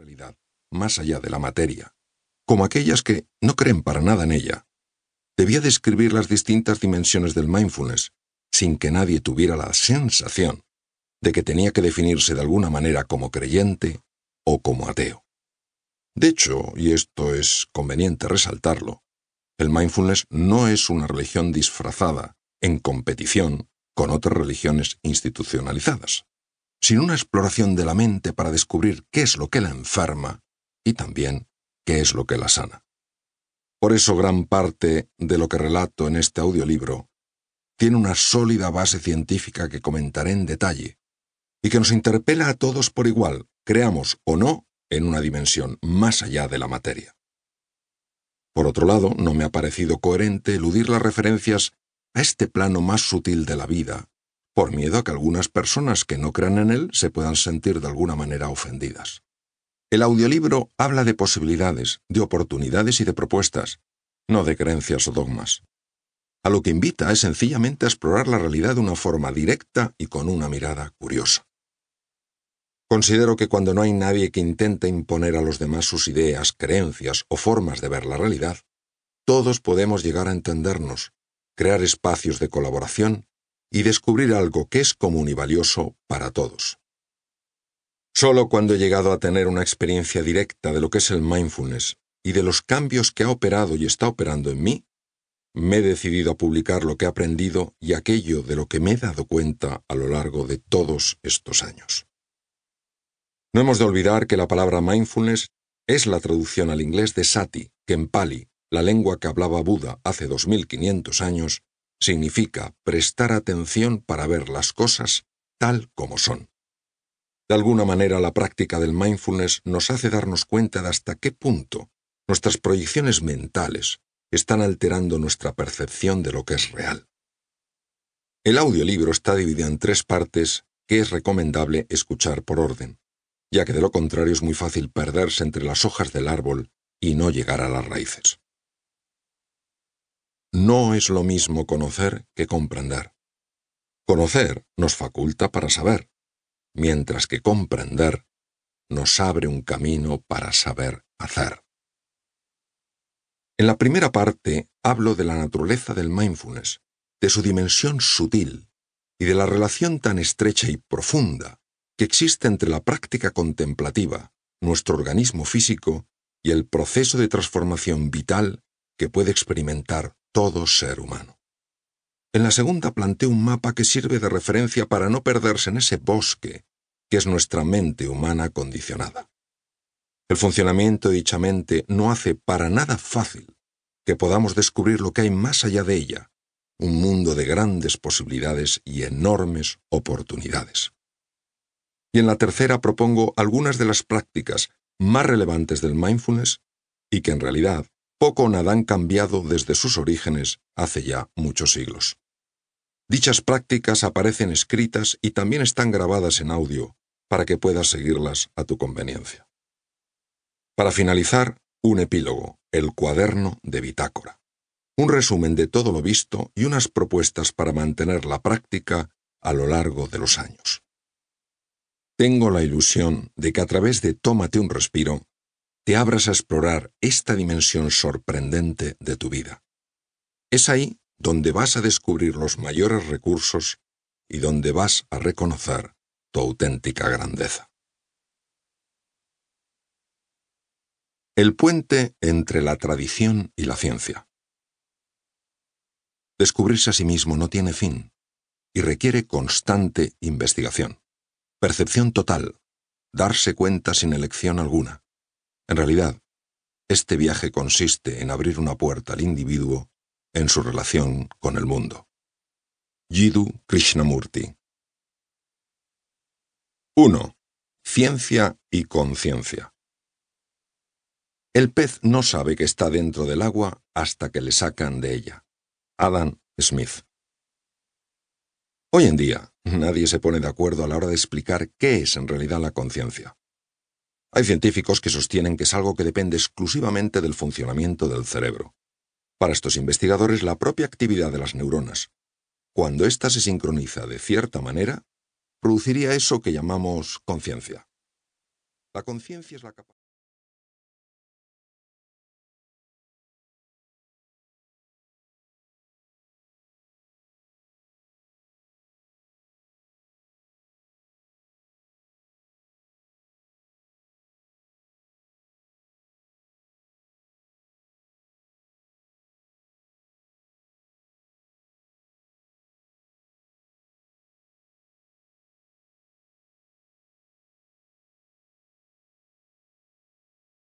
realidad, más allá de la materia, como aquellas que no creen para nada en ella. Debía describir las distintas dimensiones del mindfulness sin que nadie tuviera la sensación de que tenía que definirse de alguna manera como creyente o como ateo. De hecho, y esto es conveniente resaltarlo, el mindfulness no es una religión disfrazada en competición con otras religiones institucionalizadas sin una exploración de la mente para descubrir qué es lo que la enferma y también qué es lo que la sana. Por eso gran parte de lo que relato en este audiolibro tiene una sólida base científica que comentaré en detalle y que nos interpela a todos por igual, creamos o no en una dimensión más allá de la materia. Por otro lado, no me ha parecido coherente eludir las referencias a este plano más sutil de la vida por miedo a que algunas personas que no crean en él se puedan sentir de alguna manera ofendidas. El audiolibro habla de posibilidades, de oportunidades y de propuestas, no de creencias o dogmas. A lo que invita es sencillamente a explorar la realidad de una forma directa y con una mirada curiosa. Considero que cuando no hay nadie que intente imponer a los demás sus ideas, creencias o formas de ver la realidad, todos podemos llegar a entendernos, crear espacios de colaboración y descubrir algo que es común y valioso para todos. Solo cuando he llegado a tener una experiencia directa de lo que es el mindfulness y de los cambios que ha operado y está operando en mí, me he decidido a publicar lo que he aprendido y aquello de lo que me he dado cuenta a lo largo de todos estos años. No hemos de olvidar que la palabra mindfulness es la traducción al inglés de sati, que en pali, la lengua que hablaba Buda hace 2500 años, significa prestar atención para ver las cosas tal como son. De alguna manera la práctica del mindfulness nos hace darnos cuenta de hasta qué punto nuestras proyecciones mentales están alterando nuestra percepción de lo que es real. El audiolibro está dividido en tres partes que es recomendable escuchar por orden, ya que de lo contrario es muy fácil perderse entre las hojas del árbol y no llegar a las raíces. No es lo mismo conocer que comprender. Conocer nos faculta para saber, mientras que comprender nos abre un camino para saber hacer. En la primera parte hablo de la naturaleza del mindfulness, de su dimensión sutil y de la relación tan estrecha y profunda que existe entre la práctica contemplativa, nuestro organismo físico y el proceso de transformación vital que puede experimentar todo ser humano. En la segunda planteo un mapa que sirve de referencia para no perderse en ese bosque que es nuestra mente humana condicionada. El funcionamiento de dicha mente no hace para nada fácil que podamos descubrir lo que hay más allá de ella, un mundo de grandes posibilidades y enormes oportunidades. Y en la tercera propongo algunas de las prácticas más relevantes del mindfulness y que en realidad poco o nada han cambiado desde sus orígenes hace ya muchos siglos. Dichas prácticas aparecen escritas y también están grabadas en audio para que puedas seguirlas a tu conveniencia. Para finalizar, un epílogo, el cuaderno de bitácora. Un resumen de todo lo visto y unas propuestas para mantener la práctica a lo largo de los años. Tengo la ilusión de que a través de Tómate un respiro abras a explorar esta dimensión sorprendente de tu vida. Es ahí donde vas a descubrir los mayores recursos y donde vas a reconocer tu auténtica grandeza. El puente entre la tradición y la ciencia. Descubrirse a sí mismo no tiene fin y requiere constante investigación, percepción total, darse cuenta sin elección alguna, en realidad, este viaje consiste en abrir una puerta al individuo en su relación con el mundo. Jiddu Krishnamurti 1. Ciencia y conciencia. El pez no sabe que está dentro del agua hasta que le sacan de ella. Adam Smith. Hoy en día, nadie se pone de acuerdo a la hora de explicar qué es en realidad la conciencia. Hay científicos que sostienen que es algo que depende exclusivamente del funcionamiento del cerebro. Para estos investigadores, la propia actividad de las neuronas, cuando ésta se sincroniza de cierta manera, produciría eso que llamamos conciencia. La conciencia es la capacidad.